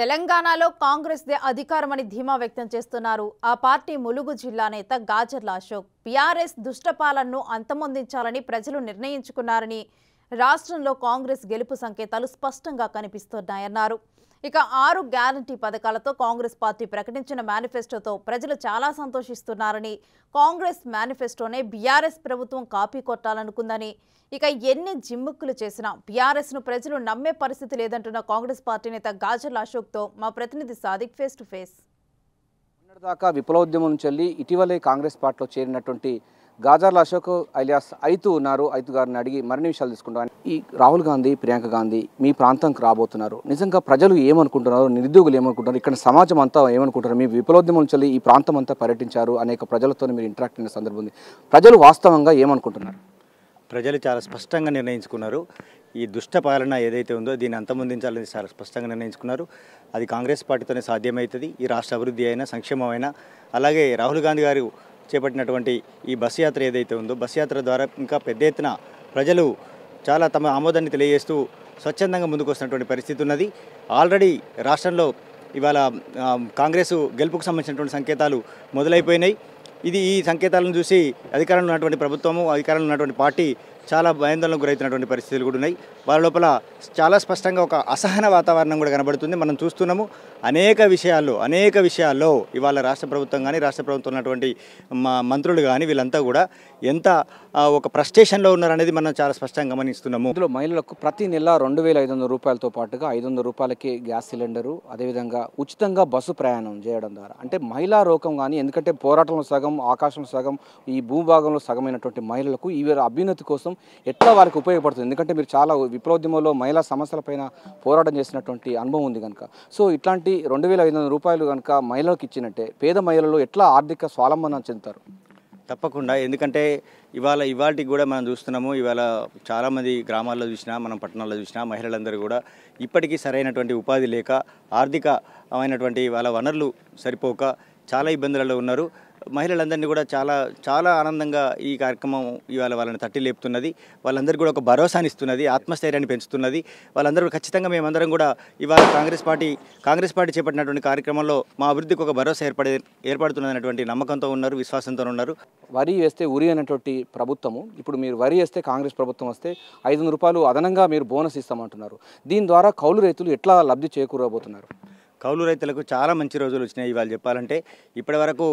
తెలంగాణలో కాంగ్రెస్ దే అధికారమని ధీమా వ్యక్తం చేస్తున్నారు ఆ పార్టీ ములుగు జిల్లా నేత గాజర్ల అశోక్ బీఆర్ఎస్ దుష్టపాలనను అంతమొందించాలని ప్రజలు నిర్ణయించుకున్నారని రాష్ట్రంలో కాంగ్రెస్ గెలుపు సంకేతాలు స్పష్టంగా కనిపిస్తున్నాయన్నారు ఇక ఆరు గ్యారంటీ పథకాలతో కాంగ్రెస్ పార్టీ ప్రకటించిన మేనిఫెస్టోతో ప్రజలు చాలా సంతోషిస్తున్నారని కాంగ్రెస్ మేనిఫెస్టోనే బీఆర్ఎస్ ప్రభుత్వం కాపీ కొట్టాలనుకుందని ఇక ఎన్ని జిమ్ముక్కులు చేసినా బీఆర్ఎస్ను ప్రజలు నమ్మే పరిస్థితి లేదంటున్న కాంగ్రెస్ పార్టీ నేత గాజల్ అశోక్తో మా ప్రతినిధి సాదిక్ ఫేస్ టు ఫేస్ దాకా విప్లవోద్యమం చెల్లి ఇటీవలే కాంగ్రెస్ పార్టీలో చేరినటువంటి గాజార్ల అశోక్ అలియాస్ ఐతు ఉన్నారు ఐతు గారిని అడిగి మరిన్ని విషయాలు తీసుకుంటాం ఈ రాహుల్ గాంధీ ప్రియాంక గాంధీ మీ ప్రాంతంకి రాబోతున్నారు నిజంగా ప్రజలు ఏమనుకుంటున్నారు నిరుద్యోగులు ఏమనుకుంటున్నారు ఇక్కడ సమాజం అంతా ఏమనుకుంటున్నారు మీ విప్లవోద్యమం చల్లి ఈ ప్రాంతం అంతా పర్యటించారు అనేక ప్రజలతో మీరు ఇంటరాక్ట్ అయిన సందర్భం ఉంది ప్రజలు వాస్తవంగా ఏమనుకుంటున్నారు ప్రజలు చాలా స్పష్టంగా నిర్ణయించుకున్నారు ఈ దుష్ట పాలన ఏదైతే ఉందో దీన్ని అంతమొందించాలని చాలా స్పష్టంగా నిర్ణయించుకున్నారు అది కాంగ్రెస్ పార్టీతోనే సాధ్యమవుతుంది ఈ రాష్ట్ర అభివృద్ధి అయినా సంక్షేమం అయినా అలాగే రాహుల్ గాంధీ గారు చేపట్టినటువంటి ఈ బస్ యాత్ర ఏదైతే ఉందో బస్ యాత్ర ద్వారా ఇంకా పెద్ద ఎత్తున ప్రజలు చాలా తమ ఆమోదాన్ని తెలియజేస్తూ స్వచ్ఛందంగా ముందుకు వస్తున్నటువంటి పరిస్థితి ఉన్నది ఆల్రెడీ రాష్ట్రంలో ఇవాళ కాంగ్రెస్ గెలుపుకు సంబంధించినటువంటి సంకేతాలు మొదలైపోయినాయి ఇది ఈ సంకేతాలను చూసి అధికారంలో ఉన్నటువంటి ప్రభుత్వము అధికారంలో ఉన్నటువంటి పార్టీ చాలా భయాందోళనకు గురైతున్నటువంటి పరిస్థితులు కూడా ఉన్నాయి వాళ్ళ లోపల చాలా స్పష్టంగా ఒక అసహన వాతావరణం కూడా కనబడుతుంది మనం చూస్తున్నాము అనేక విషయాల్లో అనేక విషయాల్లో ఇవాళ రాష్ట్ర ప్రభుత్వం కానీ రాష్ట్ర ప్రభుత్వం ఉన్నటువంటి మంత్రులు కానీ వీళ్ళంతా కూడా ఎంత ఒక ప్రస్టేషన్లో ఉన్నారనేది మనం చాలా స్పష్టంగా గమనిస్తున్నాము ఇందులో మహిళలకు ప్రతి నెల రెండు వేల ఐదు వందల రూపాయలతో పాటుగా ఐదు వందల రూపాయలకి గ్యాస్ సిలిండరు అదేవిధంగా ఉచితంగా బస్సు ప్రయాణం చేయడం ద్వారా అంటే మహిళా రోకం కానీ ఎందుకంటే పోరాటంలో సగం ఆకాశంలో సగం ఈ భూభాగంలో సగమైనటువంటి మహిళలకు ఈ అభ్యున్నతి కోసం కోసం ఎట్లా వారికి ఉపయోగపడుతుంది ఎందుకంటే మీరు చాలా విప్లవోద్యమంలో మహిళా సమస్యలపైన పోరాటం చేసినటువంటి అనుభవం ఉంది కనుక సో ఇట్లాంటి రెండు వేల ఐదు వందల రూపాయలు కనుక మహిళలకు ఇచ్చినట్టే పేద మహిళలు ఎట్లా ఆర్థిక స్వాలంబన చెందుతారు తప్పకుండా ఎందుకంటే ఇవాళ ఇవాటికి కూడా మనం చూస్తున్నాము ఇవాళ చాలామంది గ్రామాల్లో చూసినా మనం పట్టణాల్లో చూసినా మహిళలందరూ కూడా ఇప్పటికీ సరైనటువంటి ఉపాధి లేక ఆర్థికమైనటువంటి వాళ్ళ వనరులు సరిపోక చాలా ఇబ్బందులలో ఉన్నారు మహిళలందరినీ కూడా చాలా చాలా ఆనందంగా ఈ కార్యక్రమం ఇవాళ వాళ్ళని తట్టి లేపుతున్నది వాళ్ళందరికీ కూడా ఒక భరోసానిస్తున్నది ఆత్మస్థైర్యాన్ని పెంచుతున్నది వాళ్ళందరూ ఖచ్చితంగా మేమందరం కూడా ఇవాళ కాంగ్రెస్ పార్టీ కాంగ్రెస్ పార్టీ చేపట్టినటువంటి కార్యక్రమంలో మా అభివృద్ధికి ఒక భరోసా ఏర్పడే ఏర్పడుతున్నటువంటి నమ్మకంతో ఉన్నారు విశ్వాసంతో ఉన్నారు వరి వేస్తే ఉరి అనేటువంటి ప్రభుత్వము ఇప్పుడు మీరు వరి వేస్తే కాంగ్రెస్ ప్రభుత్వం వస్తే ఐదు రూపాయలు అదనంగా మీరు బోనస్ ఇస్తామంటున్నారు దీని ద్వారా కౌలు రైతులు ఎట్లా లబ్ధి చేకూరబోతున్నారు కౌలు రైతులకు చాలా మంచి రోజులు వచ్చినాయి ఇవాళ చెప్పాలంటే ఇప్పటి వరకు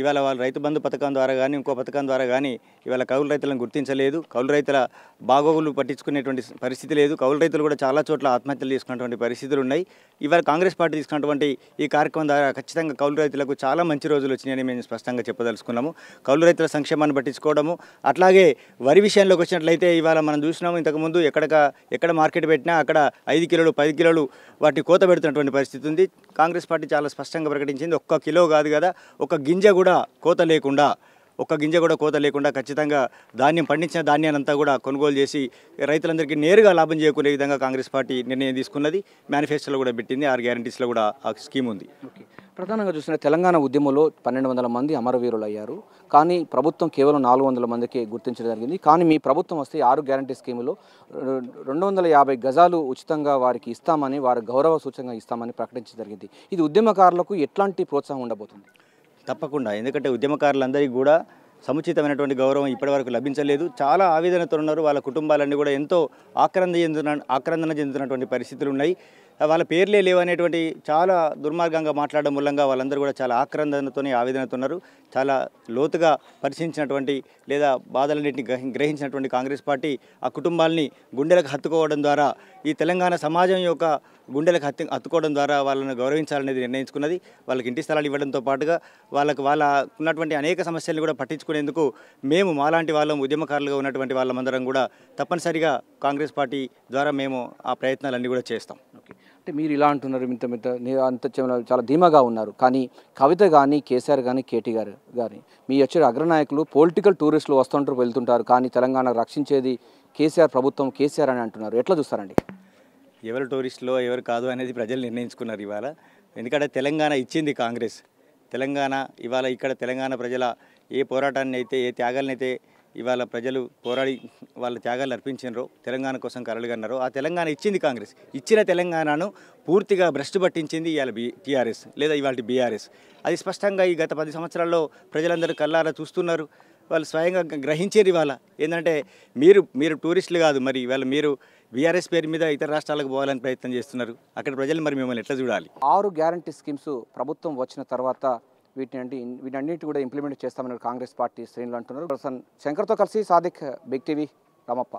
ఇవాళ వాళ్ళు రైతు బంధు పథకం ద్వారా కానీ ఇంకో పథకం ద్వారా కానీ ఇవాళ కౌలు రైతులను గుర్తించలేదు కౌలు రైతుల బాగోగులు పట్టించుకునేటువంటి పరిస్థితి లేదు కౌలు రైతులు కూడా చాలా చోట్ల ఆత్మహత్యలు తీసుకున్నటువంటి పరిస్థితులు ఉన్నాయి ఇవాళ కాంగ్రెస్ పార్టీ తీసుకున్నటువంటి ఈ కార్యక్రమం ద్వారా ఖచ్చితంగా కౌలు రైతులకు చాలా మంచి రోజులు వచ్చినాయని మేము స్పష్టంగా చెప్పదలుచుకున్నాము కౌలు రైతుల సంక్షేమాన్ని పట్టించుకోవడము అట్లాగే వరి విషయంలోకి వచ్చినట్లయితే ఇవాళ మనం చూసినాము ఇంతకుముందు ఎక్కడ ఎక్కడ మార్కెట్ పెట్టినా అక్కడ ఐదు కిలోలు పది కిలోలు వాటిని కోత పెడుతున్నటువంటి పరిస్థితి ఉంది కాంగ్రెస్ పార్టీ చాలా స్పష్టంగా ప్రకటించింది ఒక్క కిలో కాదు కదా ఒక గింజ కూడా కూడా కోత లేకుండా ఒక్క గింజ కూడా కోత లేకుండా ఖచ్చితంగా ధాన్యం పండించిన ధాన్యాన్నంతా కూడా కొనుగోలు చేసి రైతులందరికీ నేరుగా లాభం చేయకునే విధంగా కాంగ్రెస్ పార్టీ నిర్ణయం తీసుకున్నది మేనిఫెస్టోలో కూడా పెట్టింది ఆరు గ్యారంటీస్లో కూడా ఆ స్కీమ్ ఉంది ప్రధానంగా చూసిన తెలంగాణ ఉద్యమంలో పన్నెండు వందల మంది అమరవీరులు అయ్యారు కానీ ప్రభుత్వం కేవలం నాలుగు వందల మందికి గుర్తించడం జరిగింది కానీ మీ ప్రభుత్వం వస్తే ఆరు గ్యారంటీ స్కీములో రెండు వందల యాభై గజాలు ఉచితంగా వారికి ఇస్తామని వారి గౌరవ సూచనగా ఇస్తామని ప్రకటించడం జరిగింది ఇది ఉద్యమకారులకు ఎట్లాంటి ప్రోత్సాహం ఉండబోతుంది తప్పకుండా ఎందుకంటే ఉద్యమకారులందరికీ కూడా సముచితమైనటువంటి గౌరవం ఇప్పటివరకు లభించలేదు చాలా ఆవేదనతో ఉన్నారు వాళ్ళ కుటుంబాలన్నీ కూడా ఎంతో ఆక్రంద చెందుతున్న ఆక్రందన చెందుతున్నటువంటి పరిస్థితులు ఉన్నాయి వాళ్ళ పేర్లే అనేటువంటి చాలా దుర్మార్గంగా మాట్లాడడం మూలంగా వాళ్ళందరూ కూడా చాలా ఆక్రందనతోనే ఉన్నారు చాలా లోతుగా పరిశీలించినటువంటి లేదా బాధలన్నింటిని గ్రహించినటువంటి కాంగ్రెస్ పార్టీ ఆ కుటుంబాల్ని గుండెలకు హత్తుకోవడం ద్వారా ఈ తెలంగాణ సమాజం యొక్క గుండెలకు హత్తి హత్తుకోవడం ద్వారా వాళ్ళను గౌరవించాలనేది నిర్ణయించుకున్నది వాళ్ళకి ఇంటి స్థలాలు ఇవ్వడంతో పాటుగా వాళ్ళకు వాళ్ళ ఉన్నటువంటి అనేక సమస్యలను కూడా పట్టించుకునేందుకు మేము మాలాంటి వాళ్ళం ఉద్యమకారులుగా ఉన్నటువంటి వాళ్ళమందరం కూడా తప్పనిసరిగా కాంగ్రెస్ పార్టీ ద్వారా మేము ఆ ప్రయత్నాలన్నీ కూడా చేస్తాం అంటే మీరు ఇలా అంటున్నారు ఇంత మిత అంత చాలా ధీమాగా ఉన్నారు కానీ కవిత కానీ కేసీఆర్ కానీ కేటీ గారు కానీ మీ వచ్చే అగ్రనాయకులు పొలిటికల్ టూరిస్టులు వస్తుంటారు వెళ్తుంటారు కానీ తెలంగాణ రక్షించేది కేసీఆర్ ప్రభుత్వం కేసీఆర్ అని అంటున్నారు ఎట్లా చూస్తారండి ఎవరు టూరిస్టులో ఎవరు కాదు అనేది ప్రజలు నిర్ణయించుకున్నారు ఇవాళ ఎందుకంటే తెలంగాణ ఇచ్చింది కాంగ్రెస్ తెలంగాణ ఇవాళ ఇక్కడ తెలంగాణ ప్రజల ఏ పోరాటాన్ని అయితే ఏ అయితే ఇవాళ ప్రజలు పోరాడి వాళ్ళ త్యాగాలు అర్పించినారు తెలంగాణ కోసం కరలుగన్నారో ఆ తెలంగాణ ఇచ్చింది కాంగ్రెస్ ఇచ్చిన తెలంగాణను పూర్తిగా భ్రష్టు పట్టించింది ఇవాళ బి టీఆర్ఎస్ లేదా ఇవాళ బీఆర్ఎస్ అది స్పష్టంగా ఈ గత పది సంవత్సరాల్లో ప్రజలందరూ కల్లారా చూస్తున్నారు వాళ్ళు స్వయంగా గ్రహించారు ఇవాళ ఏంటంటే మీరు మీరు టూరిస్టులు కాదు మరి ఇవాళ మీరు బీఆర్ఎస్ పేరు మీద ఇతర రాష్ట్రాలకు పోవాలని ప్రయత్నం చేస్తున్నారు అక్కడ ప్రజలు మరి మిమ్మల్ని ఎట్లా చూడాలి ఆరు గ్యారంటీ స్కీమ్స్ ప్రభుత్వం వచ్చిన తర్వాత వీటిని వీటన్నిటి కూడా ఇంప్లిమెంట్ చేస్తామని కాంగ్రెస్ పార్టీ శ్రేణులు అంటున్నారు పర్సన్ శంకర్తో కలిసి సాదిక్ బిగ్ టీవీ రామప్ప